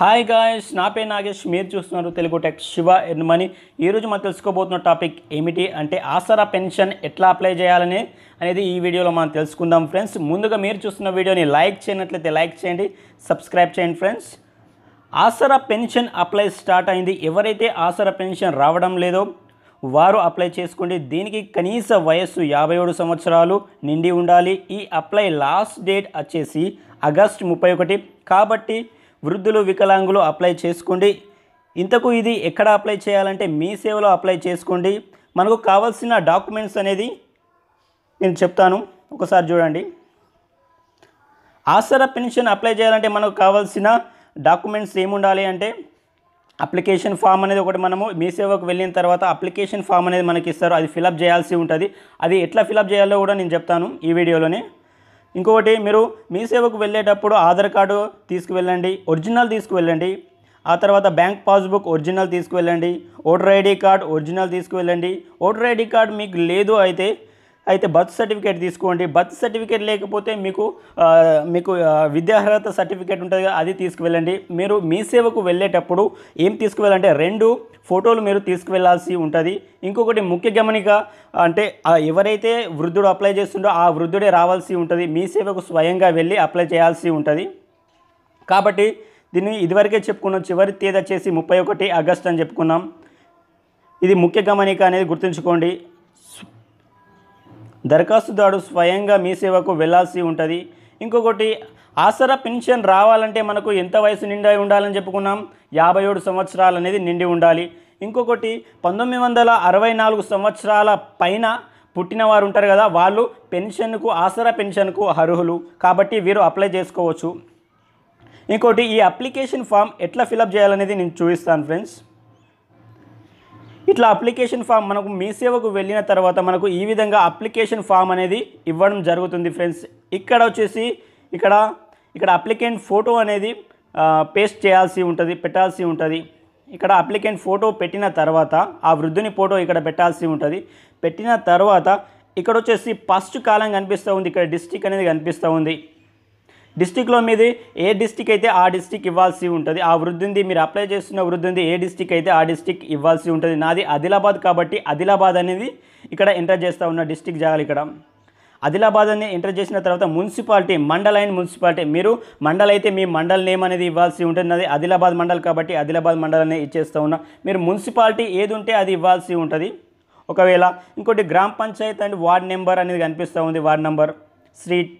hi guys నా పేరు నాగేష్ మీరు చూస్తున్నారు తెలుగు టెక్ శివ ఎన్మని ఈరోజు మనం తెలుసుకోబోతున్న టాపిక్ ఏమిటి అంటే ఆసరా పెన్షన్ ఎట్లా అప్లై చేయాలని అనేది ఈ వీడియోలో మనం తెలుసుకుందాం ఫ్రెండ్స్ ముందుగా మీరు చూస్తున్న వీడియోని లైక్ చేయనట్లయితే లైక్ చేయండి సబ్స్క్రైబ్ చేయండి friends Aasara pension apply start అయింది ఎవరైతే ఆసరా పెన్షన్ రావడం లేదో వారు అప్లై చేసుకోండి దీనికి కనీస వయస్సు యాభై ఏడు సంవత్సరాలు నిండి ఉండాలి ఈ అప్లై లాస్ట్ డేట్ వచ్చేసి ఆగస్ట్ ముప్పై ఒకటి కాబట్టి వృద్ధులు వికలాంగులు అప్లై చేసుకోండి ఇంతకు ఇది ఎక్కడ అప్లై చేయాలంటే మీ సేవలో అప్లై చేసుకోండి మనకు కావాల్సిన డాక్యుమెంట్స్ అనేది నేను చెప్తాను ఒకసారి చూడండి ఆసరా పెన్షన్ అప్లై చేయాలంటే మనకు కావాల్సిన డాక్యుమెంట్స్ ఏముండాలి అంటే అప్లికేషన్ ఫామ్ అనేది ఒకటి మనము మీ సేవకు వెళ్ళిన తర్వాత అప్లికేషన్ ఫామ్ అనేది మనకి ఇస్తారు అది ఫిలప్ చేయాల్సి ఉంటుంది అది ఎట్లా ఫిలప్ చేయాలో కూడా నేను చెప్తాను ఈ వీడియోలోనే ఇంకొకటి మీరు మీ సేవకు వెళ్ళేటప్పుడు ఆధార్ కార్డు తీసుకువెళ్ళండి ఒరిజినల్ తీసుకువెళ్ళండి ఆ తర్వాత బ్యాంక్ పాస్బుక్ ఒరిజినల్ తీసుకువెళ్ళండి ఓటర్ ఐడి కార్డ్ ఒరిజినల్ తీసుకువెళ్ళండి ఓటర్ ఐడి కార్డ్ మీకు లేదు అయితే అయితే బర్త్ సర్టిఫికేట్ తీసుకోండి బర్త్ సర్టిఫికేట్ లేకపోతే మీకు మీకు విద్యార్హత సర్టిఫికేట్ ఉంటుంది అది తీసుకువెళ్ళండి మీరు మీ సేవకు వెళ్ళేటప్పుడు ఏం తీసుకువెళ్ళాలంటే రెండు ఫోటోలు మీరు తీసుకువెళ్లాల్సి ఉంటుంది ఇంకొకటి ముఖ్య గమనిక అంటే ఎవరైతే వృద్ధుడు అప్లై చేస్తుండో ఆ వృద్ధుడే రావాల్సి ఉంటుంది మీ సేవకు స్వయంగా వెళ్ళి అప్లై చేయాల్సి ఉంటుంది కాబట్టి దీన్ని ఇదివరకే చెప్పుకున్న చివరి తేదీ వచ్చేసి ముప్పై ఒకటి ఆగస్ట్ అని చెప్పుకున్నాం ఇది ముఖ్య గమనిక అనేది గుర్తుంచుకోండి దరఖాస్తుదారుడు స్వయంగా మీ సేవకు వెళ్లాల్సి ఉంటుంది ఇంకొకటి ఆసరా పెన్షన్ రావాలంటే మనకు ఎంత వయసు నిండా ఉండాలని చెప్పుకున్నాం యాభై ఏడు సంవత్సరాలు అనేది నిండి ఉండాలి ఇంకొకటి పంతొమ్మిది వందల అరవై నాలుగు సంవత్సరాల పైన పుట్టినవారు ఉంటారు కదా వాళ్ళు పెన్షన్కు ఆసరా పెన్షన్కు అర్హులు కాబట్టి వీరు అప్లై చేసుకోవచ్చు ఇంకోటి ఈ అప్లికేషన్ ఫామ్ ఎట్లా ఫిలప్ చేయాలనేది నేను చూపిస్తాను ఫ్రెండ్స్ ఇట్లా అప్లికేషన్ ఫామ్ మనకు మీ సేవకు వెళ్ళిన తర్వాత మనకు ఈ విధంగా అప్లికేషన్ ఫామ్ అనేది ఇవ్వడం జరుగుతుంది ఫ్రెండ్స్ ఇక్కడ వచ్చేసి ఇక్కడ ఇక్కడ అప్లికెంట్ ఫోటో అనేది పేస్ట్ చేయాల్సి ఉంటుంది పెట్టాల్సి ఉంటుంది ఇక్కడ అప్లికెంట్ ఫోటో పెట్టిన తర్వాత ఆ వృద్ధుని ఫోటో ఇక్కడ పెట్టాల్సి ఉంటుంది పెట్టిన తర్వాత ఇక్కడ వచ్చేసి ఫస్ట్ కాలం కనిపిస్తూ ఉంది ఇక్కడ డిస్టిక్ అనేది కనిపిస్తూ ఉంది డిస్టిక్లో మీది ఏ డిస్టిక్ అయితే ఆ డిస్టిక్ ఇవ్వాల్సి ఉంటుంది ఆ వృద్ధింది మీరు అప్లై చేస్తున్న వృద్ధింది ఏ డిస్టిక్ అయితే ఆ డిస్టిక్ ఇవ్వాల్సి ఉంటుంది నాది ఆదిలాబాద్ కాబట్టి ఆదిలాబాద్ అనేది ఇక్కడ ఎంటర్ చేస్తూ ఉన్న డిస్టిక్ జాగాలి ఇక్కడ ఆదిలాబాద్ అని ఎంటర్ చేసిన తర్వాత మున్సిపాలిటీ మండల్ అండ్ మున్సిపాలిటీ మీరు మండల్ అయితే మీ మండల్ నేమ్ అనేది ఇవ్వాల్సి ఉంటుంది అది ఆదిలాబాద్ మండల్ కాబట్టి ఆదిలాబాద్ మండల్ అనేది ఇచ్చేస్తూ ఉన్నా మీరు మున్సిపాలిటీ ఏది ఉంటే అది ఇవ్వాల్సి ఉంటుంది ఒకవేళ ఇంకోటి గ్రామ పంచాయత్ అండ్ వార్డ్ నెంబర్ అనేది కనిపిస్తూ ఉంది వార్డ్ నెంబర్ స్ట్రీట్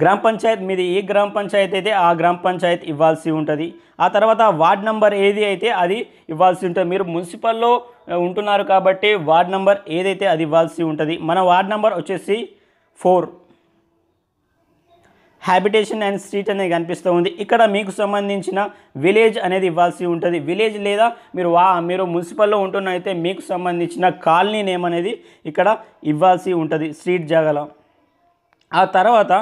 గ్రామ పంచాయత్ మీది ఏ గ్రామ పంచాయతీ అయితే ఆ గ్రామ పంచాయత్ ఇవ్వాల్సి ఉంటుంది ఆ తర్వాత వార్డ్ నెంబర్ ఏది అయితే అది ఇవ్వాల్సి ఉంటుంది మీరు మున్సిపల్లో ఉంటున్నారు కాబట్టి వార్డ్ నెంబర్ ఏదైతే అది ఇవ్వాల్సి ఉంటుంది మన వార్డ్ నెంబర్ వచ్చేసి ఫోర్ హ్యాబిటేషన్ అండ్ స్ట్రీట్ అనేది కనిపిస్తూ ఉంది ఇక్కడ మీకు సంబంధించిన విలేజ్ అనేది ఇవ్వాల్సి ఉంటుంది విలేజ్ లేదా మీరు వా మీరు మున్సిపల్లో ఉంటున్నైతే మీకు సంబంధించిన కాలనీ నేమ్ అనేది ఇక్కడ ఇవ్వాల్సి ఉంటుంది స్ట్రీట్ జాగల ఆ తర్వాత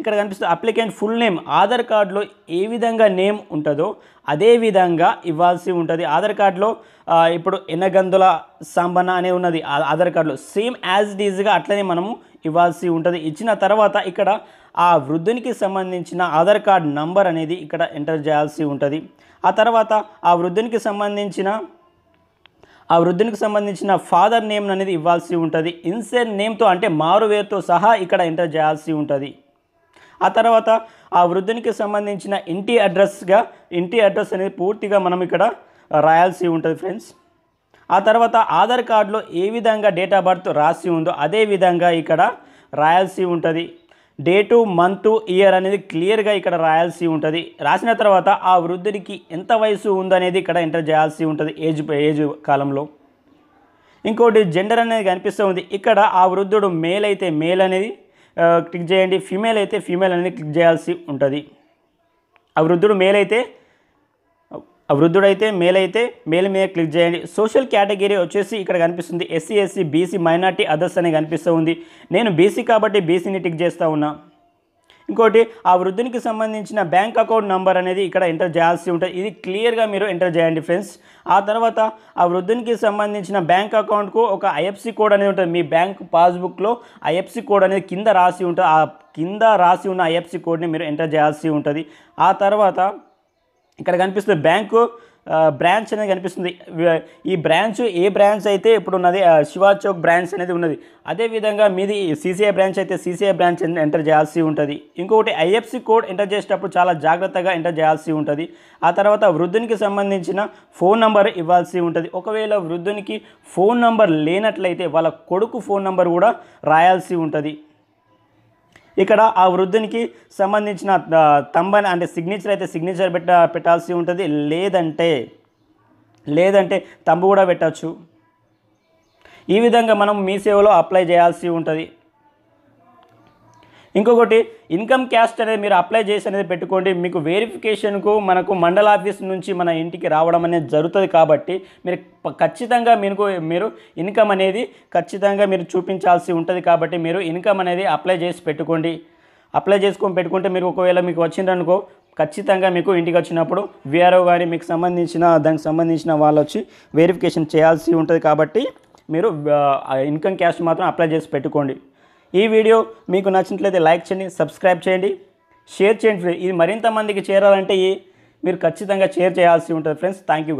ఇక్కడ కనిపిస్తుంది అప్లికెంట్ ఫుల్ నేమ్ ఆధార్ కార్డులో ఏ విధంగా నేమ్ ఉంటుందో అదే విధంగా ఇవ్వాల్సి ఉంటుంది ఆధార్ కార్డులో ఇప్పుడు ఎనగందుల సంబన అనే ఉన్నది ఆధార్ కార్డులో సేమ్ యాజ్ ఇట్ ఈజ్గా అట్లనే మనము ఇవ్వాల్సి ఉంటుంది ఇచ్చిన తర్వాత ఇక్కడ ఆ వృద్ధునికి సంబంధించిన ఆధార్ కార్డ్ నంబర్ అనేది ఇక్కడ ఎంటర్ చేయాల్సి ఉంటుంది ఆ తర్వాత ఆ వృద్ధునికి సంబంధించిన ఆ వృద్ధునికి సంబంధించిన ఫాదర్ నేమ్ అనేది ఇవ్వాల్సి ఉంటుంది ఇన్సెంట్ నేమ్తో అంటే మారువేరుతో సహా ఇక్కడ ఎంటర్ చేయాల్సి ఉంటుంది ఆ తర్వాత ఆ వృద్ధునికి సంబంధించిన ఇంటి అడ్రస్గా ఇంటి అడ్రస్ అనేది పూర్తిగా మనం ఇక్కడ రాయాల్సి ఉంటుంది ఫ్రెండ్స్ ఆ తర్వాత ఆధార్ కార్డులో ఏ విధంగా డేట్ ఆఫ్ బర్త్ రాసి ఉందో అదే విధంగా ఇక్కడ రాయాల్సి ఉంటుంది డేటు మంత్ ఇయర్ అనేది క్లియర్గా ఇక్కడ రాయాల్సి ఉంటుంది రాసిన తర్వాత ఆ వృద్ధుడికి ఎంత వయసు ఉందనేది ఇక్కడ ఎంటర్ చేయాల్సి ఉంటుంది ఏజ్ ఏజ్ కాలంలో ఇంకోటి జెండర్ అనేది కనిపిస్తూ ఉంది ఇక్కడ ఆ వృద్ధుడు మేల్ అయితే మేల్ అనేది క్లిక్ చేయండి ఫీమేల్ అయితే ఫీమేల్ అనేది క్లిక్ చేయాల్సి ఉంటుంది ఆ వృద్ధుడు మేల్ అయితే వృద్ధుడైతే మేల్ అయితే మేల్ మీద క్లిక్ చేయండి సోషల్ కేటగిరీ వచ్చేసి ఇక్కడ కనిపిస్తుంది SC SC BC minority others అని కనిపిస్తూ ఉంది నేను బీసీ కాబట్టి బీసీని టిక్ చేస్తూ ఉన్నా ఇంకోటి ఆ వృద్ధునికి సంబంధించిన బ్యాంక్ అకౌంట్ నంబర్ అనేది ఇక్కడ ఎంటర్ చేయాల్సి ఉంటుంది ఇది క్లియర్గా మీరు ఎంటర్ చేయండి ఫ్రెండ్స్ ఆ తర్వాత ఆ వృద్ధునికి సంబంధించిన బ్యాంక్ అకౌంట్కు ఒక ఐఎఫ్సి కోడ్ అనేది ఉంటుంది మీ బ్యాంక్ పాస్బుక్లో ఐఎఫ్సి కోడ్ అనేది కింద రాసి ఉంటుంది ఆ కింద రాసి ఉన్న ఐఎఫ్సి కోడ్ని మీరు ఎంటర్ చేయాల్సి ఉంటుంది ఆ తర్వాత ఇక్కడ కనిపిస్తుంది బ్యాంకు బ్రాంచ్ అనేది కనిపిస్తుంది ఈ బ్రాంచ్ ఏ బ్రాంచ్ అయితే ఇప్పుడు ఉన్నది శివా చౌక్ బ్రాంచ్ అనేది ఉన్నది అదేవిధంగా మీది సీసీఐ బ్రాంచ్ అయితే సీసీఐ బ్రాంచ్ ఎంటర్ చేయాల్సి ఉంటుంది ఇంకొకటి ఐఎఫ్సి కోడ్ ఎంటర్ చేసేటప్పుడు చాలా జాగ్రత్తగా ఎంటర్ చేయాల్సి ఉంటుంది ఆ తర్వాత వృద్ధునికి సంబంధించిన ఫోన్ నంబర్ ఇవ్వాల్సి ఉంటుంది ఒకవేళ వృద్ధునికి ఫోన్ నంబర్ లేనట్లయితే వాళ్ళ కొడుకు ఫోన్ నంబర్ కూడా రాయాల్సి ఉంటుంది ఇక్కడ ఆ వృద్ధునికి సంబంధించిన తంబని అంటే సిగ్నేచర్ అయితే సిగ్నేచర్ పెట్ట పెట్టాల్సి ఉంటుంది లేదంటే లేదంటే తంబు కూడా పెట్టచ్చు ఈ విధంగా మనం మీ సేవలో అప్లై చేయాల్సి ఉంటుంది ఇంకొకటి ఇన్కమ్ క్యాస్ట్ అనేది మీరు అప్లై చేసి అనేది పెట్టుకోండి మీకు వెరిఫికేషన్కు మనకు మండల ఆఫీస్ నుంచి మన ఇంటికి రావడం అనేది జరుగుతుంది కాబట్టి మీరు ఖచ్చితంగా మీకు మీరు ఇన్కమ్ అనేది ఖచ్చితంగా మీరు చూపించాల్సి ఉంటుంది కాబట్టి మీరు ఇన్కమ్ అనేది అప్లై చేసి పెట్టుకోండి అప్లై చేసుకొని పెట్టుకుంటే మీరు ఒకవేళ మీకు వచ్చిందనుకో ఖచ్చితంగా మీకు ఇంటికి వచ్చినప్పుడు వీఆర్ఓ కానీ మీకు సంబంధించిన దానికి సంబంధించిన వాళ్ళు వచ్చి వెరిఫికేషన్ చేయాల్సి ఉంటుంది కాబట్టి మీరు ఇన్కమ్ క్యాస్ట్ మాత్రం అప్లై చేసి పెట్టుకోండి ఈ వీడియో మీకు నచ్చినట్లయితే లైక్ చేయండి సబ్స్క్రైబ్ చేయండి షేర్ చేయండి ఫ్రెండ్స్ ఇది మరింత మందికి చేరాలంటే మీరు ఖచ్చితంగా షేర్ చేయాల్సి ఉంటుంది ఫ్రెండ్స్ థ్యాంక్ యూ